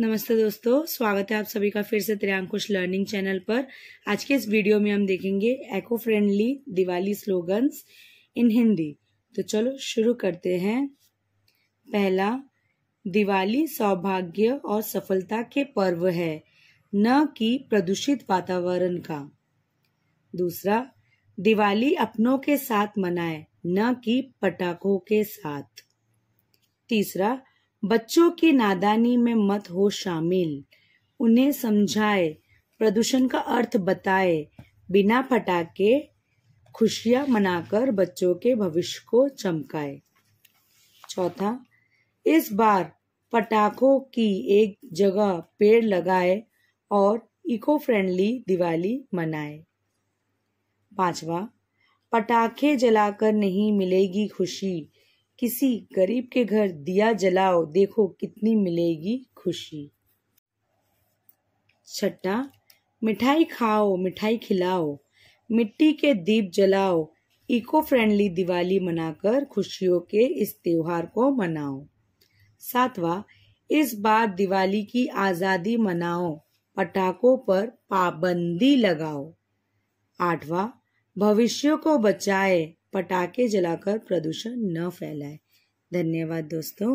नमस्ते दोस्तों स्वागत है आप सभी का फिर से त्रियांकुश लर्निंग चैनल पर आज के इस वीडियो में हम देखेंगे eco friendly Diwali slogans in Hindi तो चलो शुरू करते हैं पहला दिवाली सौभाग्य और सफलता के पर्व है न कि प्रदूषित वातावरण का दूसरा दिवाली अपनों के साथ मनाए न कि पटाखों के साथ तीसरा बच्चों की नादानी में मत हो शामिल उन्हें समझाए प्रदूषण का अर्थ बताए बिना फटाके खुशियां मनाकर बच्चों के भविष्य को चमकाए चौथा इस बार पटाखों की एक जगह पेड़ लगाए और इको फ्रेंडली दिवाली मनाए पांचवा पटाखे जलाकर नहीं मिलेगी खुशी किसी गरीब के घर दिया जलाओ देखो कितनी मिलेगी खुशी छठा मिठाई खाओ मिठाई खिलाओ मिट्टी के दीप जलाओ इको फ्रेंडली दिवाली मनाकर खुशियों के इस त्योहार को मनाओ सातवां इस बार दिवाली की आज़ादी मनाओ पटाखों पर पाबंदी लगाओ आठवां भविष्य को बचाए पटाखे जलाकर प्रदूषण न फैलाए धन्यवाद दोस्तों